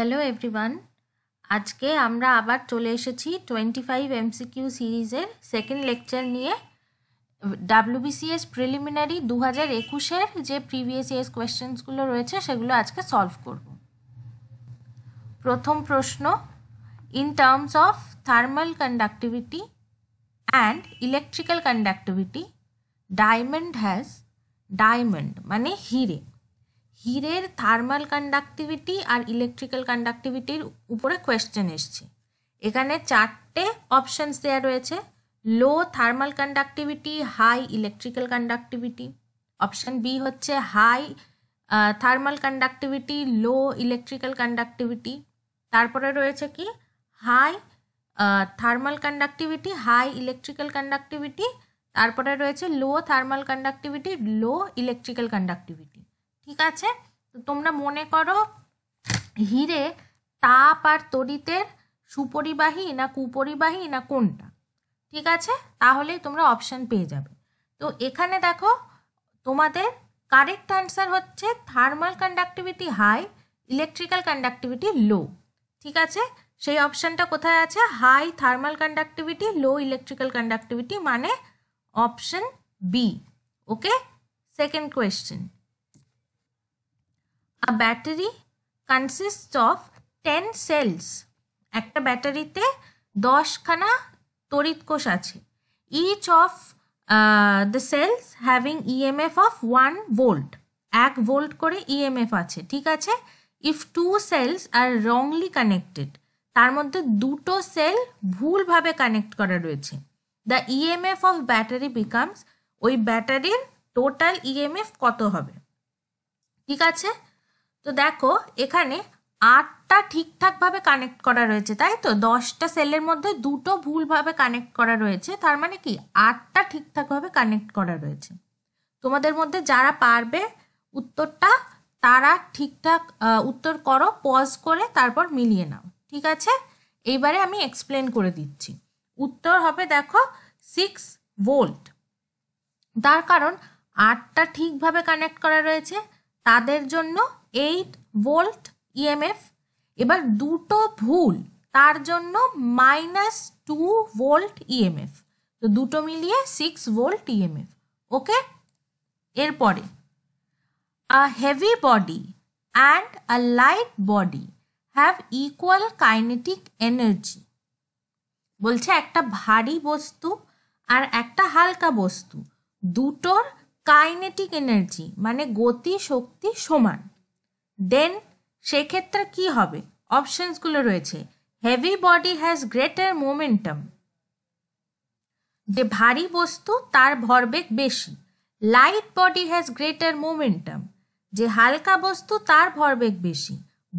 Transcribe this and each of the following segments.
Hello everyone আজকে আমরা আবার চলে এসেছি টোয়েন্টি ফাইভ এমসিকিউ সিরিজের সেকেন্ড লেকচার নিয়ে ডাব্লিউবিসিএস প্রিলিমিনারি দু হাজার একুশের যে প্রিভিয়াস ইয়ার্স কোয়েশ্চেন্সগুলো রয়েছে সেগুলো আজকে সলভ করব প্রথম প্রশ্ন in terms of thermal conductivity and electrical conductivity diamond has diamond মানে হিরে হীরের থার্মাল কন্ডাক্টিভিটি আর ইলেকট্রিক্যাল কন্ডাক্টিভিটির উপরে কোয়েশ্চেন এসছে এখানে চারটে অপশানস দেওয়া রয়েছে low thermal conductivity high electrical conductivity option B হচ্ছে high thermal conductivity low electrical conductivity তারপরে রয়েছে কি high thermal conductivity high electrical conductivity তারপরে রয়েছে low thermal conductivity low electrical conductivity ঠিক আছে তো তোমরা মনে করো হিরে তাপ আর তড়িতের সুপরিবাহী না কুপরিবাহী না কোনটা ঠিক আছে তাহলেই তোমরা অপশান পেয়ে যাবে তো এখানে দেখো তোমাদের কারেক্ট অ্যান্সার হচ্ছে thermal conductivity high electrical conductivity low ঠিক আছে সেই অপশানটা কোথায় আছে high thermal conductivity low electrical conductivity মানে option B okay second question A battery consists of 10 cells. একটা ব্যাটারিতে দশখানা তড়িৎ কোষ আছে each of the cells having EMF of one volt এক ভোল্ট করে ইএমএফ e আছে ঠিক আছে if two cells are wrongly connected তার মধ্যে দুটো সেল ভুলভাবে কানেক্ট করা রয়েছে the EMF of battery becomes ওই ব্যাটারির টোটাল ইএমএফ কত হবে ঠিক আছে তো দেখো এখানে আটটা ঠিকঠাকভাবে কানেক্ট করা রয়েছে তাই তো দশটা সেলের মধ্যে দুটো ভুলভাবে কানেক্ট করা রয়েছে তার মানে কি আটটা ঠিকঠাকভাবে কানেক্ট করা রয়েছে তোমাদের মধ্যে যারা পারবে উত্তরটা তারা ঠিকঠাক উত্তর করো পজ করে তারপর মিলিয়ে নাও ঠিক আছে এইবারে আমি এক্সপ্লেন করে দিচ্ছি উত্তর হবে দেখো সিক্স ভোল্ট তার কারণ আটটা ঠিকভাবে কানেক্ট করা রয়েছে তাদের জন্য এইট ভোল্ট ইএমএফ এবার দুটো ভুল তার জন্য মাইনাস টু ভোল্ট ইএমএফ তো দুটো মিলিয়ে সিক্স ভোল্ট ইএমএফ ওকে এরপরে a heavy body and a light body have equal kinetic energy বলছে একটা ভারী বস্তু আর একটা হালকা বস্তু দুটোর কাইনেটিক এনার্জি মানে গতি শক্তি সমান দেন সেক্ষেত্রে কি হবে অপশনসগুলো রয়েছে heavy body has greater momentum যে ভারী বস্তু তার ভরবেগ বেশি light body has greater momentum যে হালকা বস্তু তার ভরবেগ বেশি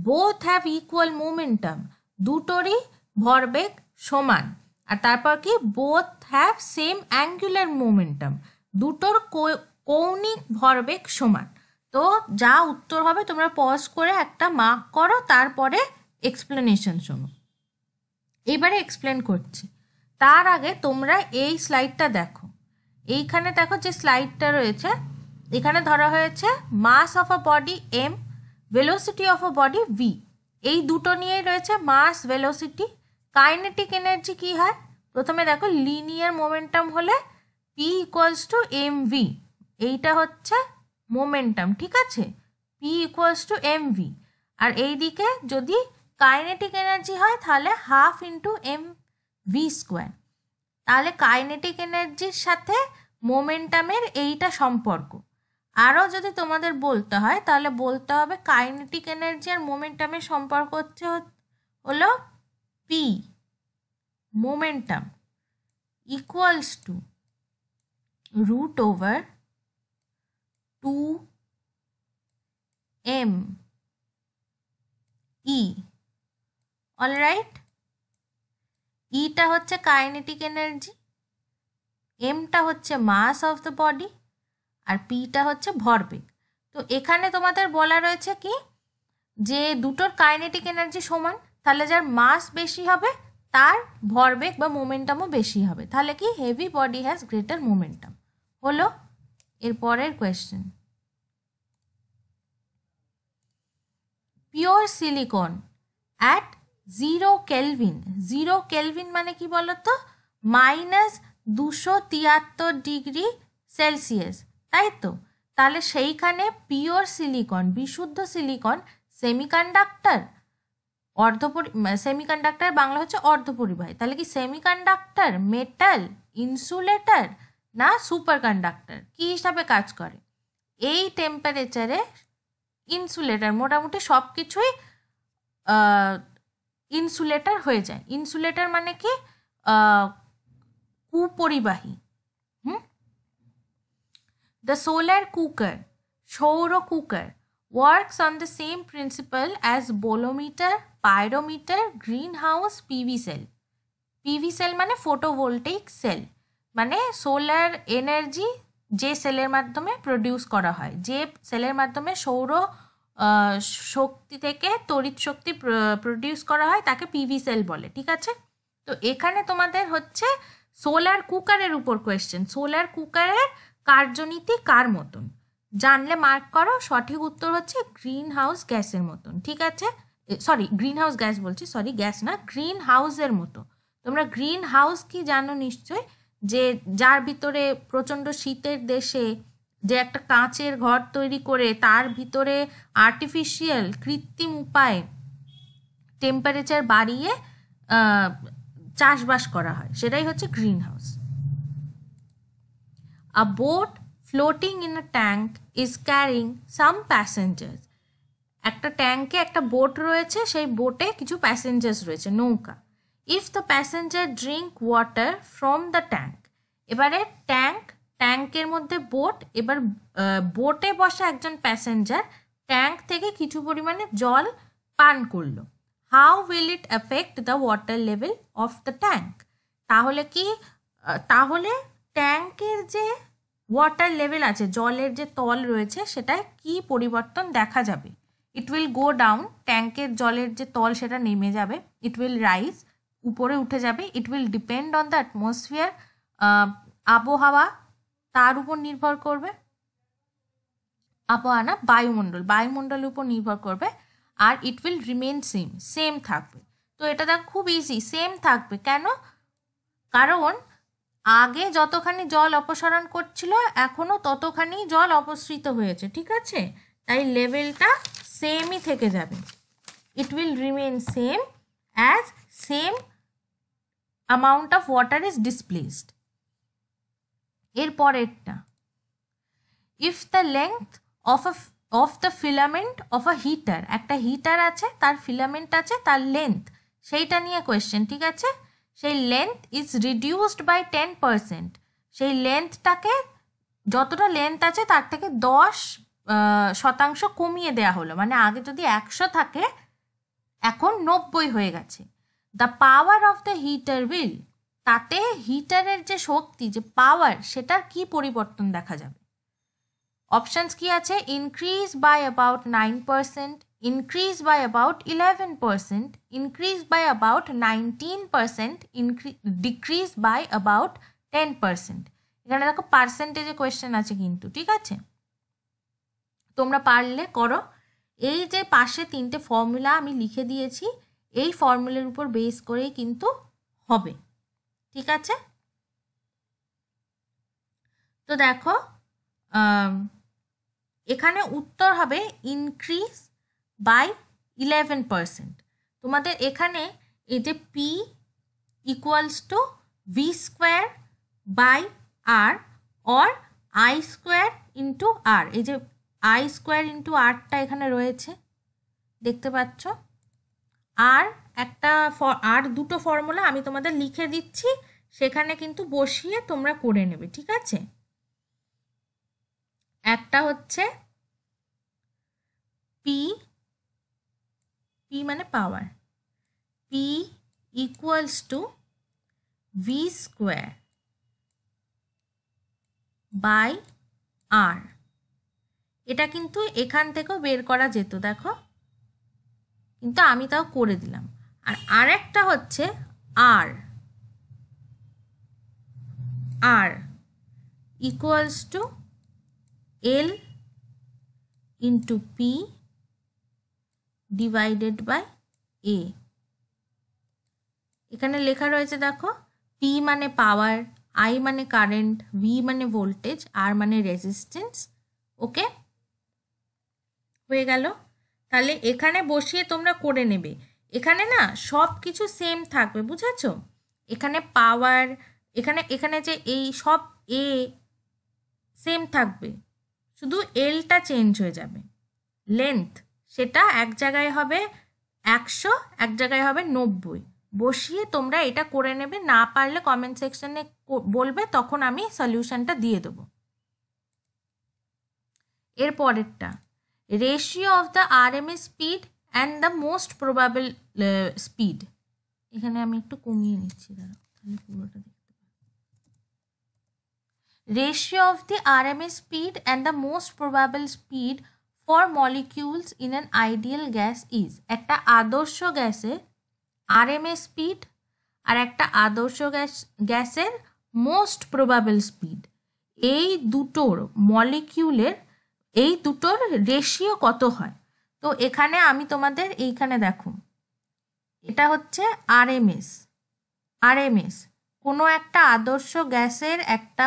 বোথ হ্যাভ ইকুয়াল মোমেন্টাম দুটোরই ভরবেগ সমান আর তারপর কি both have same angular momentum দুটোর কৌণিক ভরবেগ সমান তো যা উত্তর হবে তোমরা পজ করে একটা মার্ক করো তারপরে এক্সপ্লেনেশন শোনো এবারে এক্সপ্লেন করছি তার আগে তোমরা এই স্লাইডটা দেখো এইখানে দেখো যে স্লাইডটা রয়েছে এখানে ধরা হয়েছে mass of a body M velocity of a body V এই দুটো নিয়েই রয়েছে মাস ভেলোসিটি কাইনেটিক এনার্জি কি হয় প্রথমে দেখো লিনিয়ার মোমেন্টাম হলে P equals to M V এইটা হচ্ছে মোমেন্টাম ঠিক আছে P equals to M V আর এই দিকে যদি কাইনেটিক এনার্জি হয় তাহলে half into M V square তাহলে কাইনেটিক এনার্জির সাথে মোমেন্টামের এইটা সম্পর্ক আরও যদি তোমাদের বলতে হয় তাহলে বলতে হবে কাইনেটিক এনার্জি আর মোমেন্টামের সম্পর্ক হচ্ছে হলো P momentum equals to root over E E alright ইটা e হচ্ছে কাইনেটিক এনার্জি এমটা হচ্ছে মাস অফ দ্য বডি আর পিটা হচ্ছে ভরবেগ তো এখানে তোমাদের বলা রয়েছে কি যে দুটোর কাইনেটিক এনার্জি সমান তাহলে যার মাস বেশি হবে তার ভরবেগ বা মোমেন্টামও বেশি হবে তাহলে কি heavy body has greater momentum হলো এরপরের question pure silicon at zero kelvin zero kelvin মানে কি বলতো মাইনাস দুশো তিয়াত্তর ডিগ্রি সেলসিয়াস তাই তো তাহলে সেইখানে পিওর সিলিকন বিশুদ্ধ সিলিকন সেমিকন্ডাক্টর অর্ধপরি সেমিকন্ডাক্টর বাংলা হচ্ছে অর্ধপরিবাহী তাহলে কি সেমিকন্ডাক্টর মেটাল ইনসুলেটর না সুপার কন্ডাক্টর কী হিসাবে কাজ করে এই টেম্পারেচারে ইনসুলেটার মোটামুটি সব কিছুই ইনসুলেটার হয়ে যায় ইনসুলেটার মানে কি কুপরিবাহী হুম দ্য সোলার কুকার সৌর cooker works on the same principle as bolometer pyrometer greenhouse PV cell PV cell মানে ফোটোভোল্টেক সেল মানে সোলার এনার্জি যে সেলের মাধ্যমে প্রডিউস করা হয় যে সেলের মাধ্যমে সৌর শক্তি থেকে তড়িৎ শক্তি প্রডিউস করা হয় তাকে পিভি সেল বলে ঠিক আছে তো এখানে তোমাদের হচ্ছে সোলার কুকারের উপর কোয়েশ্চেন সোলার কুকারের কার্যনীতি কার মতন জানলে মার্ক করো সঠিক উত্তর হচ্ছে গ্রিন হাউস গ্যাসের মতন ঠিক আছে সরি গ্রিন হাউস গ্যাস বলছি সরি গ্যাস না গ্রিন হাউসের মতো তোমরা গ্রিন হাউস কি জানো নিশ্চয়ই যে যার ভিতরে প্রচণ্ড শীতের দেশে যে একটা কাঁচের ঘর তৈরি করে তার ভিতরে আর্টিফিশিয়াল কৃত্রিম উপায়ে টেম্পারেচার বাড়িয়ে চাষবাস করা হয় সেটাই হচ্ছে greenhouse a boat floating in a tank is carrying some passengers একটা ট্যাঙ্কে একটা বোট রয়েছে সেই বোটে কিছু প্যাসেঞ্জার্স রয়েছে নৌকা if the passenger drink water from the tank এবারে ট্যাঙ্ক ট্যাঙ্কের মধ্যে বোট এবার বোটে বসা একজন প্যাসেঞ্জার ট্যাঙ্ক থেকে কিছু পরিমাণে জল পান করলো how will it affect the water level of the tank তাহলে কি তাহলে ট্যাঙ্কের যে ওয়াটার লেভেল আছে জলের যে তল রয়েছে সেটায় কি পরিবর্তন দেখা যাবে ইট উইল গো ডাউন ট্যাঙ্কের জলের যে তল সেটা নেমে যাবে ইট উইল রাইজ উপরে উঠে যাবে it will depend on the atmosphere আবহাওয়া তার উপর নির্ভর করবে আবহাওয়া না বায়ুমণ্ডল বায়ুমণ্ডলের উপর নির্ভর করবে আর it will remain same same থাকবে তো এটা দেখ খুব ইজি সেম থাকবে কেন কারণ আগে যতখানি জল অপসারণ করছিল এখনও ততখানি জল অপসৃত হয়েছে ঠিক আছে তাই লেভেলটা সেমই থেকে যাবে it will remain same as same amount of water is displaced এর পরেরটা if the length of a of the filament of a heater একটা হিটার আছে তার ফিলামেন্ট আছে তার লেন্থ সেইটা নিয়ে কোয়েশ্চেন ঠিক আছে সেই length is reduced by ten percent সেই লেন্থটাকে যতটা লেন্থ আছে তার থেকে দশ শতাংশ কমিয়ে দেয়া হলো মানে আগে যদি একশো থাকে এখন নব্বই হয়ে গেছে the power of the heater will তাতে হিটারের যে শক্তি যে পাওয়ার সেটার কি পরিবর্তন দেখা যাবে অপশানস কি আছে increase by about nine percent increase by about eleven percent increase by about nineteen percent ইনক্রি decrease by about ten percent এখানে দেখো পার্সেন্টেজে কোয়েশ্চেন আছে কিন্তু ঠিক আছে তোমরা পারলে করো এই যে পাশে তিনটে ফর্মুলা আমি লিখে দিয়েছি এই ফর্মুলার উপর বেস করেই কিন্তু হবে ঠিক আছে তো দেখো এখানে উত্তর হবে ইনক্রিজ বাই ইলেভেন পারসেন্ট তোমাদের এখানে এই যে P equals to V square by R or I square into R এই যে আই স্কোয়ার ইন্টু আরটা এখানে রয়েছে দেখতে পাচ্ছ আর একটা আর দুটো ফর্মুলা আমি তোমাদের লিখে দিচ্ছি সেখানে কিন্তু বসিয়ে তোমরা করে নেবে ঠিক আছে একটা হচ্ছে পি পি মানে power P equals to V square by R এটা কিন্তু এখান থেকেও বের করা যেত দেখো কিন্তু আমি তাও করে দিলাম আর আরেকটা হচ্ছে আর R equals to L into P divided by A এখানে লেখা রয়েছে দেখো পি মানে পাওয়ার আই মানে কারেন্ট ভি মানে ভোল্টেজ আর মানে রেজিস্টেন্স ওকে হয়ে গেল তাহলে এখানে বসিয়ে তোমরা করে নেবে এখানে না সব কিছু সেম থাকবে বুঝেছ এখানে পাওয়ার এখানে এখানে যে এই সব এ সেম থাকবে শুধু এলটা চেঞ্জ হয়ে যাবে লেন্থ সেটা এক জায়গায় হবে একশো এক জায়গায় হবে নব্বই বসিয়ে তোমরা এটা করে নেবে না পারলে কমেন্ট সেকশনে বলবে তখন আমি সলিউশনটা দিয়ে দেবো এর পরেরটা ratio of the R RMS speed and the most probable speed এখানে আমি একটু কমিয়ে নিচ্ছি দাঁড়া তাহলে পুরোটা দেখতে ratio of the RMS speed and the most probable speed for molecules in an ideal gas is একটা আদর্শ গ্যাসে আর আরএমএস স্পিড আর একটা আদর্শ গ্যাস গ্যাসের মোস্ট প্রবাবল স্পিড এই দুটোর মলিকিউলের এই দুটোর রেশিও কত হয় তো এখানে আমি তোমাদের এইখানে দেখো এটা হচ্ছে আরএমএস আরএমএস কোনো একটা আদর্শ গ্যাসের একটা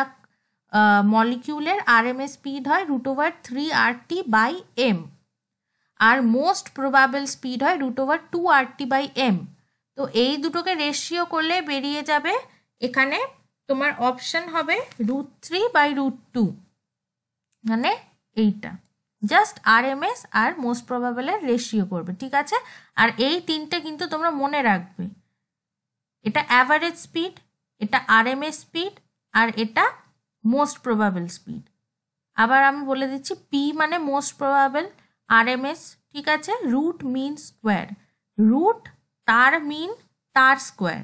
মলিকিউলের আরএমএস স্পিড হয় root over three R T by M আর মোস্ট প্রবাবল স্পিড হয় root over two R T by M তো এই দুটোকে রেশিও করলে বেরিয়ে যাবে এখানে তোমার অপশন হবে root three by root two মানে এইটা জাস্ট আর এম এস আর মোস্ট প্রবাবলের রেশিও করবে ঠিক আছে আর এই তিনটে কিন্তু তোমরা মনে রাখবে এটা অ্যাভারেজ স্পিড এটা আর এম এস স্পিড আর এটা মোস্ট প্রবাবল স্পিড আবার আমি বলে দিচ্ছি পি মানে most probable R M S ঠিক আছে রুট মিন স্কোয়ার রুট তার মিন তার স্কোয়ার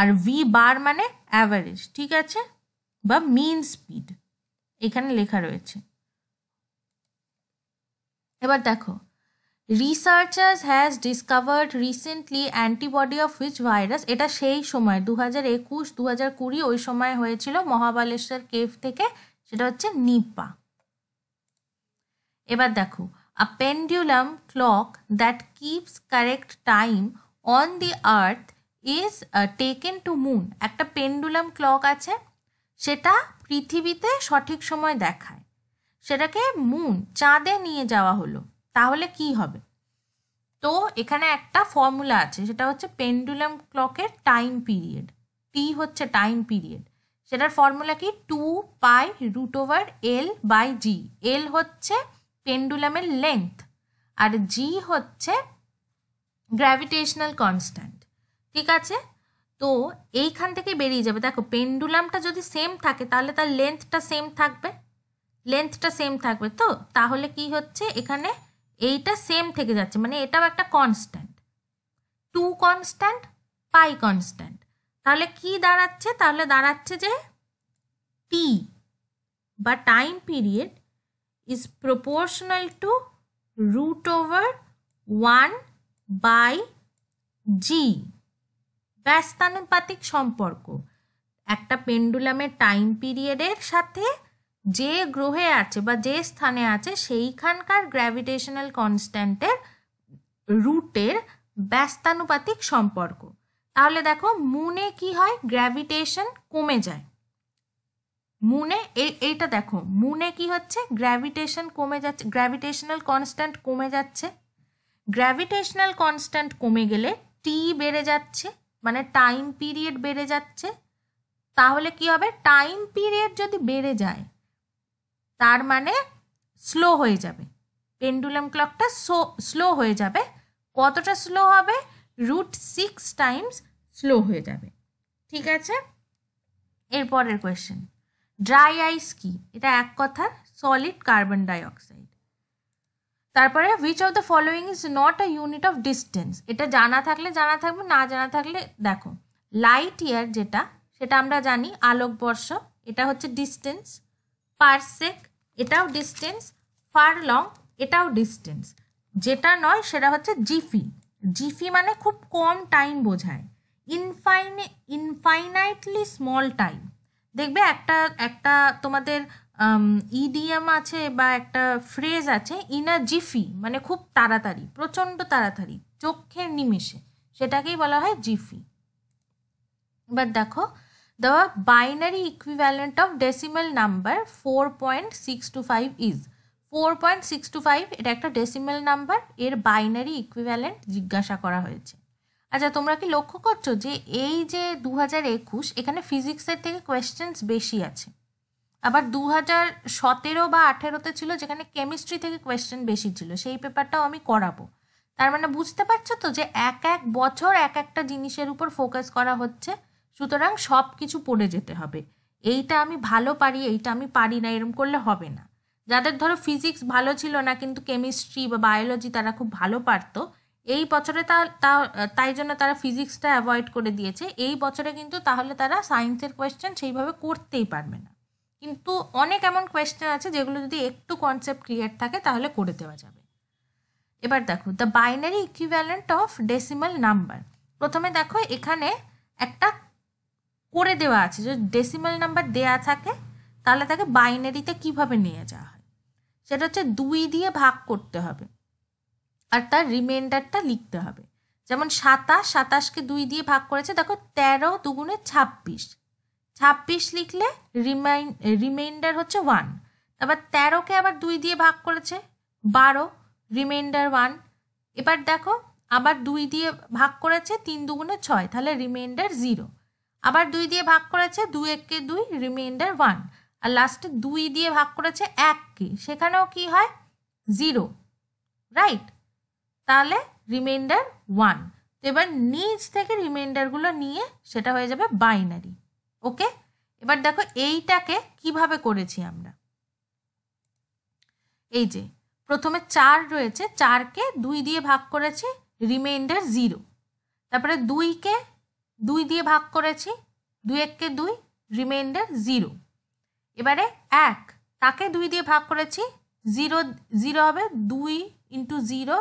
আর ভি বার মানে অ্যাভারেজ ঠিক আছে বা মিন স্পিড এখানে লেখা রয়েছে এবার দেখো researchers has discovered recently antibody of which virus এটা সেই সময় দু হাজার একুশ দু হাজার কুড়ি ওই সময় হয়েছিল মহাবালেশ্বর কেভ থেকে সেটা হচ্ছে নিপা এবার দেখো a pendulum clock that keeps correct time on the earth is taken to moon একটা পেন্ডুলাম ক্লক আছে সেটা পৃথিবীতে সঠিক সময় দেখায় সেটাকে মুন চাঁদে নিয়ে যাওয়া হলো তাহলে কি হবে তো এখানে একটা ফর্মুলা আছে সেটা হচ্ছে পেন্ডুলাম ক্লকের টাইম পিরিয়ড টি হচ্ছে টাইম পিরিয়ড সেটার ফর্মুলা কি two pi root over L by G L হচ্ছে পেন্ডুলামের লেন্থ আর জি হচ্ছে গ্র্যাভিটেশনাল কনস্ট্যান্ট ঠিক আছে তো এইখান থেকে বেরিয়ে যাবে দেখো পেন্ডুলামটা যদি সেম থাকে তাহলে তার লেন্থটা সেম থাকবে লেন্থটা সেম থাকবে তো তাহলে কি হচ্ছে এখানে এইটা সেম থেকে যাচ্ছে মানে এটাও একটা constant two constant pi constant তাহলে কি দাঁড়াচ্ছে তাহলে দাঁড়াচ্ছে যে টি বা time period is proportional to root over one by G ব্যস্তানুপাতিক সম্পর্ক একটা পেন্ডুলামের টাইম পিরিয়ডের সাথে যে গ্রহে আছে বা যে স্থানে আছে সেইখানকার গ্র্যাভিটেশনাল কনস্ট্যান্টের রুটের ব্যস্তানুপাতিক সম্পর্ক তাহলে দেখো মুনে কি হয় গ্র্যাভিটেশন কমে যায় মুনে এইটা দেখো মুনে কি হচ্ছে গ্র্যাভিটেশন কমে যাচ্ছে গ্র্যাভিটেশনাল কনস্ট্যান্ট কমে যাচ্ছে গ্র্যাভিটেশনাল কনস্ট্যান্ট কমে গেলে টি বেড়ে যাচ্ছে মানে টাইম পিরিয়ড বেড়ে যাচ্ছে তাহলে কি হবে টাইম পিরিয়ড যদি বেড়ে যায় তার মানে স্লো হয়ে যাবে পেন্ডুলাম ক্লকটা সো স্লো হয়ে যাবে কতটা স্লো হবে রুট সিক্স টাইমস স্লো হয়ে যাবে ঠিক আছে এরপরের কোয়েশ্চেন ড্রাই আইস কি এটা এক কথা সলিড কার্বন ডাইঅক্সাইড তারপরে which of the following is not a unit of distance এটা জানা থাকলে জানা থাকবে না জানা থাকলে দেখো লাইট ইয়ার যেটা সেটা আমরা জানি আলোকবর্ষ এটা হচ্ছে ডিস্টেন্স পারসেক এটাও ডিস্টেন্স ফার লং এটাও ডিস্টেন্স যেটা নয় সেটা হচ্ছে জিফি জিফি মানে খুব কম টাইম বোঝায় ইনফাইনে ইনফাইনাইটলি স্মল টাইম দেখবে একটা একটা তোমাদের ইডিএম আছে বা একটা ফ্রেজ আছে ইন আ জিফি মানে খুব তাড়াতাড়ি প্রচণ্ড তাড়াতাড়ি চোখের নিমেষে সেটাকেই বলা হয় জিফি এবার দেখো the binary equivalent of decimal number 4.625 is 4.625 এটা একটা ডেসিমাল নাম্বার এর বাইনারি ইকুইভ্যালেন্ট জিজ্ঞাসা করা হয়েছে আচ্ছা তোমরা কি লক্ষ্য করছো যে এই যে দু একুশ এখানে ফিজিক্সের থেকে কোয়েশ্চেন্স বেশি আছে আবার দু হাজার সতেরো বা আঠেরোতে ছিল যেখানে কেমিস্ট্রি থেকে কোয়েশ্চেন বেশি ছিল সেই পেপারটাও আমি করাবো তার মানে বুঝতে পারছো তো যে এক এক বছর এক একটা জিনিসের উপর ফোকাস করা হচ্ছে সুতরাং সব কিছু পড়ে যেতে হবে এইটা আমি ভালো পারি এইটা আমি পারি না এরম করলে হবে না যাদের ধরো ফিজিক্স ভালো ছিল না কিন্তু কেমিস্ট্রি বা বায়োলজি তারা খুব ভালো পারতো এই বছরে তা তাই জন্য তারা ফিজিক্সটা অ্যাভয়েড করে দিয়েছে এই বছরে কিন্তু তাহলে তারা সায়েন্সের কোয়েশ্চেন সেইভাবে করতেই পারবে না কিন্তু অনেক এমন কোয়েশ্চেন আছে যেগুলো যদি একটু কনসেপ্ট ক্লিয়ার থাকে তাহলে করে দেওয়া যাবে এবার দেখো the binary equivalent of decimal number প্রথমে দেখো এখানে একটা করে দেওয়া আছে যে ডেসিমাল নাম্বার দেয়া থাকে তাহলে তাকে বাইনারিতে কিভাবে নিয়ে যাওয়া হয় সেটা হচ্ছে দুই দিয়ে ভাগ করতে হবে আর তার রিমাইন্ডারটা লিখতে হবে যেমন সাতাশ সাতাশকে দুই দিয়ে ভাগ করেছে দেখো তেরো দুগুণে ছাব্বিশ ছাব্বিশ লিখলে রিমাইন রিমাইন্ডার হচ্ছে ওয়ান তারপর তেরোকে আবার দুই দিয়ে ভাগ করেছে বারো রিমাইন্ডার ওয়ান এবার দেখো আবার দুই দিয়ে ভাগ করেছে তিন দুগুণে ছয় তাহলে রিমাইন্ডার জিরো আবার দুই দিয়ে ভাগ করেছে দু এককে দুই রিমাইন্ডার ওয়ান আর লাস্টে দুই দিয়ে ভাগ করেছে এককে সেখানেও কি হয় জিরো রাইট তাহলে রিমাইন্ডার ওয়ান তো এবার নিচ থেকে রিমাইন্ডারগুলো নিয়ে সেটা হয়ে যাবে বাইনারি ওকে এবার দেখো এইটাকে কিভাবে করেছি আমরা এই যে প্রথমে চার রয়েছে চারকে দুই দিয়ে ভাগ করেছি রিমাইন্ডার জিরো তারপরে দুইকে দুই দিয়ে ভাগ করেছি দুই এককে দুই রিমাইন্ডার জিরো এবারে এক তাকে দুই দিয়ে ভাগ করেছি জিরো জিরো হবে দুই into zero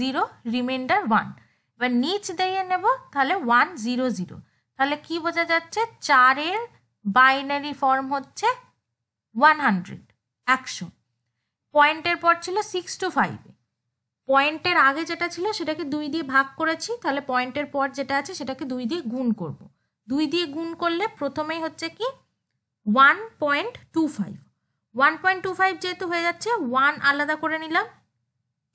zero remainder one এবার নিচ দিয়ে নেব তাহলে ওয়ান জিরো জিরো তাহলে কি বোঝা যাচ্ছে চারের বাইনারি ফর্ম হচ্ছে ওয়ান হান্ড্রেড একশো পয়েন্টের পর ছিল সিক্স টু ফাইভ পয়েন্টের আগে যেটা ছিল সেটাকে দুই দিয়ে ভাগ করেছি তাহলে পয়েন্টের পর যেটা আছে সেটাকে দুই দিয়ে গুণ করব দুই দিয়ে গুণ করলে প্রথমেই হচ্ছে কি one point two five one point two five যেহেতু হয়ে যাচ্ছে ওয়ান আলাদা করে নিলাম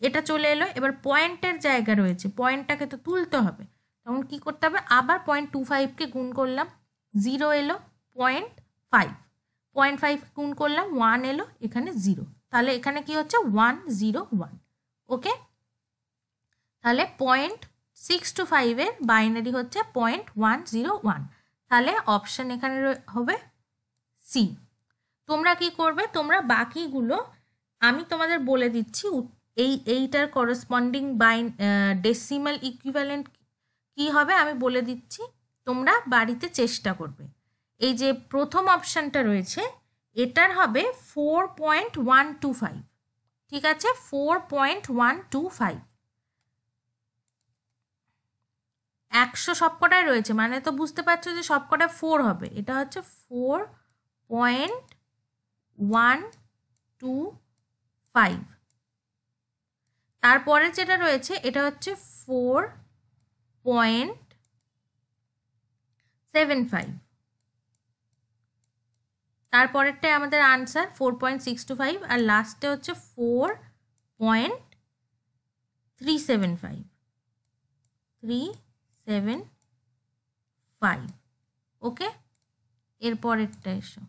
এটা চলে এলো এবার পয়েন্টের জায়গা রয়েছে পয়েন্টটাকে তো তুলতে হবে তখন কি করতে হবে আবার পয়েন্ট টু ফাইভকে গুণ করলাম জিরো এলো পয়েন্ট ফাইভ পয়েন্ট ফাইভ গুণ করলাম ওয়ান এলো এখানে জিরো তাহলে এখানে কি হচ্ছে ওয়ান জিরো ওয়ান ওকে তাহলে পয়েন্ট সিক্স টু ফাইভের বাইনারি হচ্ছে পয়েন্ট ওয়ান জিরো ওয়ান তাহলে অপশান এখানে হবে সি তোমরা কি করবে তোমরা বাকিগুলো আমি তোমাদের বলে দিচ্ছি এই এইটার করসপন্ডিং বাইন ডেসিমাল ইকুইভ্যালেন্ট কি হবে আমি বলে দিচ্ছি তোমরা বাড়িতে চেষ্টা করবে এই যে প্রথম অপশানটা রয়েছে এটার হবে four point one two five ঠিক আছে four point one two five একশো সবকটায় রয়েছে মানে তো বুঝতে পারছো যে সবকটায় ফোর হবে এটা হচ্ছে four point one two five তারপরে যেটা রয়েছে এটা হচ্ছে ফোর পয়েন্ট সেভেন ফাইভ তারপরেরটাই আমাদের answer four point six two five আর লাস্টে হচ্ছে four point three seven five three seven five okay এরপরেরটা এসো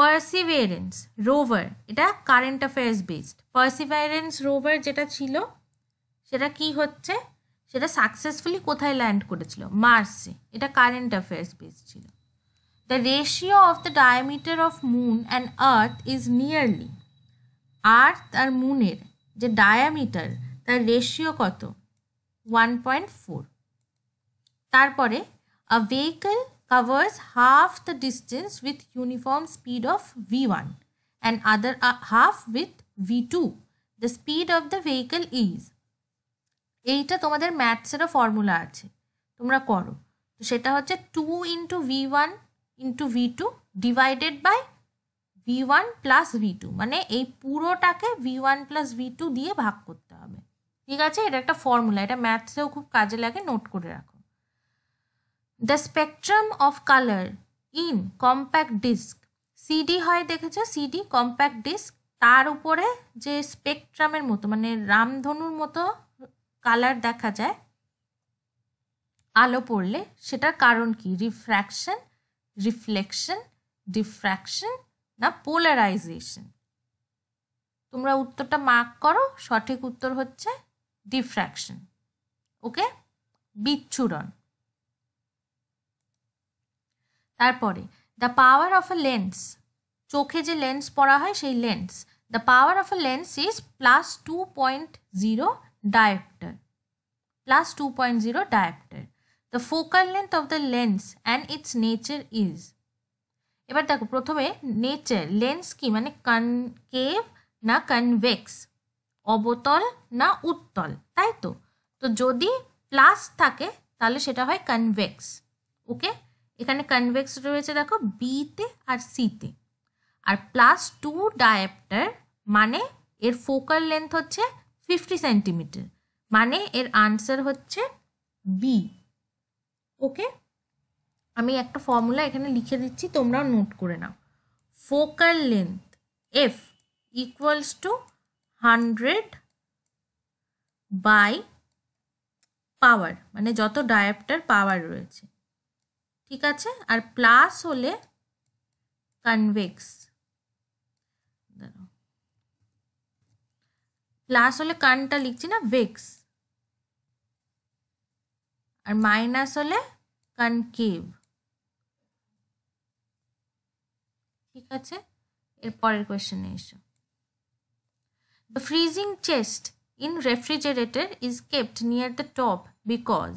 পার্সিভেরেন্স রোভার এটা current affairs based perseverance rover যেটা ছিল সেটা কি হচ্ছে সেটা সাকসেসফুলি কোথায় ল্যান্ড করেছিল মার্সে এটা কারেন্ট অ্যাফেয়ার্স বেসড ছিল The ratio of the diameter of moon and earth is nearly Earth or moon যে diameter diameter, the ratio koto 1.4. Four তারপরে a vehicle covers half the distance with uniform speed of v1 and other uh, half with v2. The speed of the vehicle is. এইটা তোমাদের ম্যাথসেরও formula আছে তোমরা করো তো সেটা হচ্ছে two into V one into V two divided by V one plus V two মানে এই পুরোটাকে V one plus V two দিয়ে ভাগ করতে হবে ঠিক আছে এটা একটা ফর্মুলা এটা ম্যাথসেও খুব কাজে লাগে নোট করে রাখো the spectrum of colour in compact disc CD হয় দেখেছো সিডি কম্প্যাক্ট ডিস্ক তার উপরে যে স্পেকট্রামের মতো মানে রামধনুর মতো কালার দেখা যায় আলো পড়লে সেটার কারণ কি রিফ্র্যাকশন রিফ্লেকশন ডিফ্র্যাকশন না পোলারাইজেশন তোমরা উত্তরটা মার্ক করো সঠিক উত্তর হচ্ছে ডিফ্র্যাকশন ওকে বিচ্ছুরণ তারপরে the power of a lens চোখে যে লেন্স পরা হয় সেই lens the power of a lens is plus two point zero dioptre plus two point zero dioptre the focal length of the lens and its nature is এবার দেখো প্রথমে nature lens কি মানে কনকেভ না convex অবতল না উত্তল তাই তো তো যদি প্লাস থাকে তাহলে সেটা হয় কনভেক্স ওকে এখানে কনভেক্স রয়েছে দেখো বিতে আর সিতে আর প্লাস টু ডায়াপ্টার মানে এর ফোকাল লেন্থ হচ্ছে ফিফটি সেন্টিমিটার মানে এর আনসার হচ্ছে বি ওকে আমি একটা ফর্মুলা এখানে লিখে দিচ্ছি তোমরাও নোট করে নাও focal length F equals to hundred by power মানে যত ডায়াপটার পাওয়ার রয়েছে ঠিক আছে আর প্লাস হলে কনভেক্স প্লাস হলে কানটা লিখছি না ভেক্স আর মাইনাস হলে কনকেভ ঠিক আছে এর পরের কোয়েশ্চেনে এসো the freezing chest in refrigerator is kept near the top because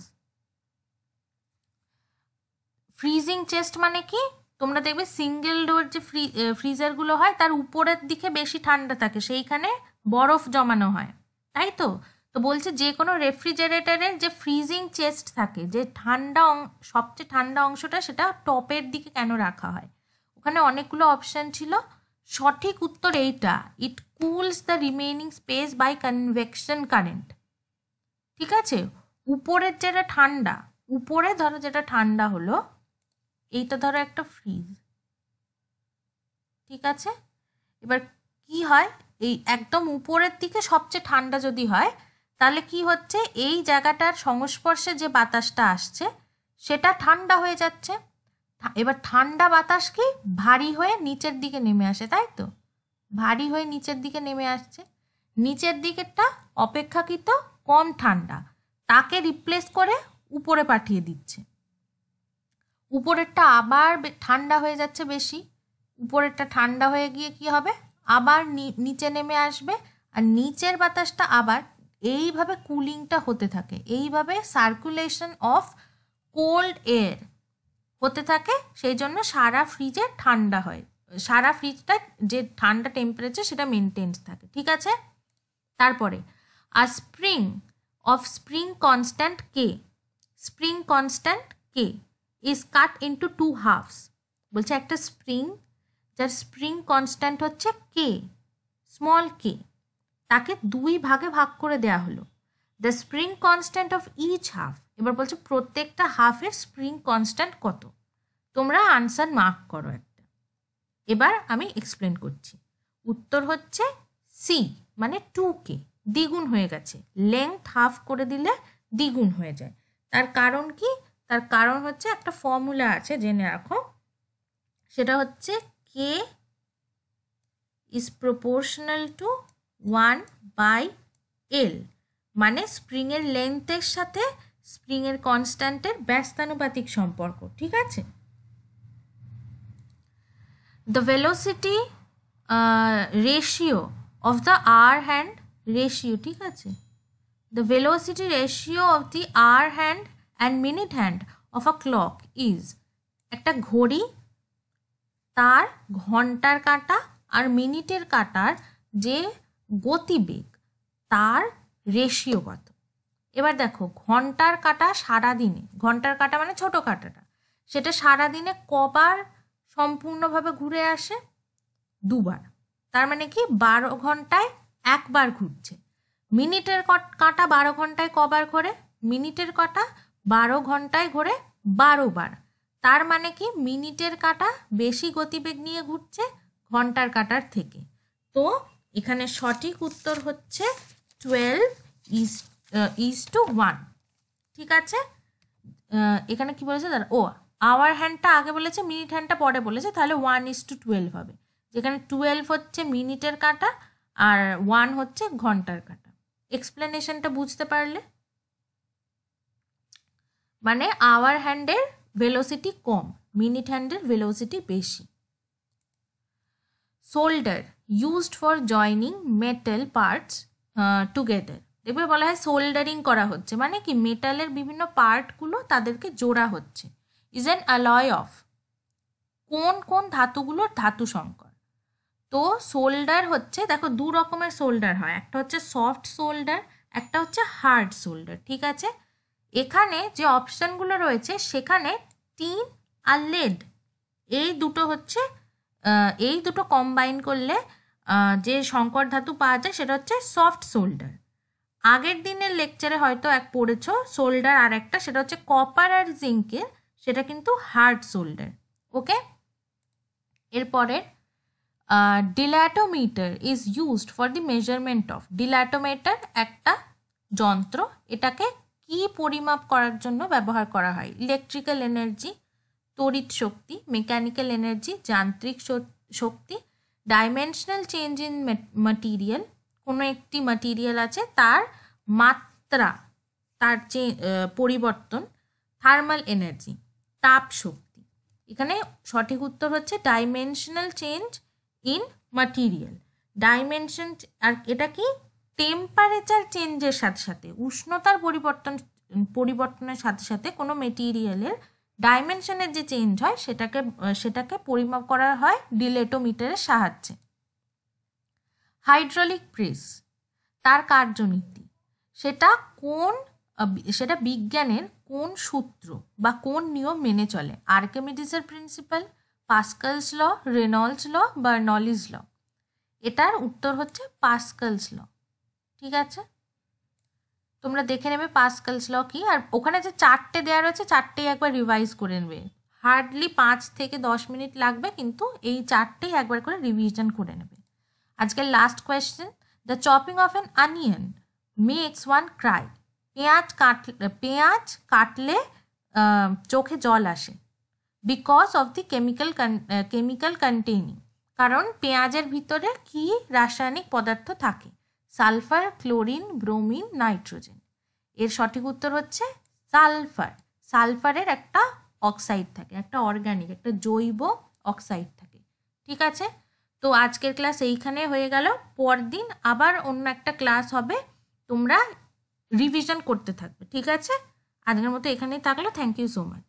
freezing chest মানে কি তোমরা দেখবে সিঙ্গেল ডোর যে ফ্রি ফ্রিজারগুলো হয় তার উপরের দিকে বেশি ঠান্ডা থাকে সেইখানে বরফ জমানো হয় তাই তো তো বলছে যে কোনো রেফ্রিজারেটারের যে ফ্রিজিং চেস্ট থাকে যে ঠান্ডা সবচেয়ে ঠান্ডা অংশটা সেটা টপের দিকে কেন রাখা হয় ওখানে অনেকগুলো অপশান ছিল সঠিক উত্তর এইটা it cools the remaining space by convection current ঠিক আছে উপরের যেটা ঠান্ডা উপরে ধরো যেটা ঠান্ডা হলো এইটা ধরো একটা ফ্রিজ ঠিক আছে এবার কি হয় এই একদম উপরের দিকে সবচেয়ে ঠান্ডা যদি হয় তাহলে কি হচ্ছে এই জায়গাটার সংস্পর্শে যে বাতাসটা আসছে সেটা ঠান্ডা হয়ে যাচ্ছে এবার ঠান্ডা বাতাস কি ভারী হয়ে নিচের দিকে নেমে আসে তাই তো ভারী হয়ে নিচের দিকে নেমে আসছে নিচের দিকেরটা অপেক্ষাকৃত কম ঠান্ডা তাকে রিপ্লেস করে উপরে পাঠিয়ে দিচ্ছে উপরেরটা আবার ঠান্ডা হয়ে যাচ্ছে বেশি উপরেরটা ঠান্ডা হয়ে গিয়ে কি হবে আবার নিচে নেমে আসবে আর নিচের বাতাসটা আবার এইভাবে কুলিংটা হতে থাকে এইভাবে সার্কুলেশন অফ কোল্ড এয়ার হতে থাকে সেই জন্য সারা ফ্রিজে ঠান্ডা হয় সারা ফ্রিজটা যে ঠান্ডা টেম্পারেচার সেটা মেনটেন্স থাকে ঠিক আছে তারপরে আর spring of spring constant K spring constant K is cut into two halves বলছে একটা স্প্রিং যার স্প্রিং কনস্ট্যান্ট হচ্ছে কে স্মল কে তাকে দুই ভাগে ভাগ করে দেয়া হলো the spring constant of each half এবার বলছে প্রত্যেকটা হাফের স্প্রিং কনস্ট্যান্ট কত তোমরা আনসার মার্ক করো একটা এবার আমি এক্সপ্লেন করছি উত্তর হচ্ছে সি মানে টু কে দ্বিগুণ হয়ে গেছে লেংথ হাফ করে দিলে দ্বিগুণ হয়ে যায় তার কারণ কি তার কারণ হচ্ছে একটা ফর্মুলা আছে জেনে রাখো সেটা হচ্ছে K is proportional to one by L মানে স্প্রিংয়ের লেন্থের সাথে স্প্রিংয়ের কনস্ট্যান্টের ব্যস্তানুপাতিক সম্পর্ক ঠিক আছে the velocity ratio of the hour hand ratio ঠিক আছে the velocity ratio of the hour hand and minute hand of a clock is একটা ঘড়ি তার ঘন্টার কাটা আর মিনিটের কাটার যে গতিবেগ তার রেশিও কত এবার দেখো ঘন্টার কাটা সারাদিনে ঘন্টার কাটা মানে ছোট কাটাটা সেটা সারাদিনে কবার সম্পূর্ণভাবে ঘুরে আসে দুবার তার মানে কি বারো ঘন্টায় একবার ঘুরছে মিনিটের কাটা বারো ঘন্টায় কবার ঘোরে মিনিটের কাটা বারো ঘন্টায় ঘোরে বারোবার তার মানে কি মিনিটের কাটা বেশি গতিবেগ নিয়ে ঘুরছে ঘন্টার কাটার থেকে তো এখানে সঠিক উত্তর হচ্ছে twelve is is to one ঠিক আছে এখানে কি বলেছে দাদা ও আওয়ার হ্যান্ডটা আগে বলেছে মিনিট হ্যান্ডটা পরে বলেছে তাহলে ওয়ান ইস টু টুয়েলভ হবে যেখানে টুয়েলভ হচ্ছে মিনিটের কাটা আর ওয়ান হচ্ছে ঘন্টার কাটা এক্সপ্লেনেশনটা বুঝতে পারলে মানে আওয়ার হ্যান্ডের ভেলোসিটি কম মিনিট হ্যান্ডের ভেলোসিটি বেশি solder used for joining metal parts together দেখবে বলা হয় সোল্ডারিং করা হচ্ছে মানে কি মেটালের বিভিন্ন পার্টগুলো তাদেরকে জোড়া হচ্ছে ইজ অ্যান অ্যালয় অফ কোন কোন ধাতুগুলোর ধাতু সংকর তো সোল্ডার হচ্ছে দেখো দু রকমের সোল্ডার হয় একটা হচ্ছে সফট সোল্ডার একটা হচ্ছে হার্ড সোল্ডার ঠিক আছে এখানে যে অপশানগুলো রয়েছে সেখানে টিন আর লেড এই দুটো হচ্ছে এই দুটো কম্বাইন করলে যে সংকর ধাতু পাওয়া যায় সেটা হচ্ছে সফট সোল্ডার আগের দিনের লেকচারে হয়তো এক পড়েছ সোল্ডার আর একটা সেটা হচ্ছে কপার আর জিঙ্কের সেটা কিন্তু হার্ড সোল্ডার ওকে এরপরের dilatometer is used for the measurement of dilatometer একটা যন্ত্র এটাকে কি পরিমাপ করার জন্য ব্যবহার করা হয় ইলেকট্রিক্যাল এনার্জি তড়িৎ শক্তি মেকানিক্যাল এনার্জি যান্ত্রিক শক্তি ডাইমেনশনাল চেঞ্জ ইন মাটিরিয়াল কোনো একটি মাটিরিয়াল আছে তার মাত্রা তার যে পরিবর্তন থার্মাল এনার্জি তাপ শক্তি এখানে সঠিক উত্তর হচ্ছে dimensional change in material dimension আর এটা কি টেম্পারেচার চেঞ্জের সাথে সাথে উষ্ণতার পরিবর্তন পরিবর্তনের সাথে সাথে কোনো মেটিরিয়ালের ডাইমেনশনের যে চেঞ্জ হয় সেটাকে সেটাকে পরিমাপ করা হয় ডিলেটোমিটারের সাহায্যে হাইড্রোলিক প্রেস তার কার্যনীতি সেটা কোন সেটা বিজ্ঞানের কোন সূত্র বা কোন নিয়ম মেনে চলে আর্কেমিডিসের প্রিন্সিপাল পাস্কালস ল রেনল্ডস ল বা নলিজ ল এটার উত্তর হচ্ছে পাসকালস ল ঠিক আছে তোমরা দেখে নেবে পাসকালস ল কি আর ওখানে যে চারটে দেওয়া রয়েছে চারটেই একবার রিভাইজ করে নেবে হার্ডলি পাঁচ থেকে দশ মিনিট লাগবে কিন্তু এই চারটেই একবার করে রিভিশন করে নেবে আজকে last question the chopping of an onion makes one cry পেঁয়াজ কাটলে পেঁয়াজ কাটলে চোখে জল আসে because of the chemical chemical containing কারণ পেঁয়াজের ভিতরে কি রাসায়নিক পদার্থ থাকে সালফার ক্লোরিন ব্রোমিন নাইট্রোজেন এর সঠিক উত্তর হচ্ছে সালফার সালফারের একটা অক্সাইড থাকে একটা অর্গানিক একটা জৈব অক্সাইড থাকে ঠিক আছে তো আজকের ক্লাস এইখানে হয়ে গেল পরদিন আবার অন্য একটা ক্লাস হবে তোমরা রিভিশন করতে থাকবে ঠিক আছে আজকের মতো এখানেই থাকলো থ্যাংক ইউ সো মাচ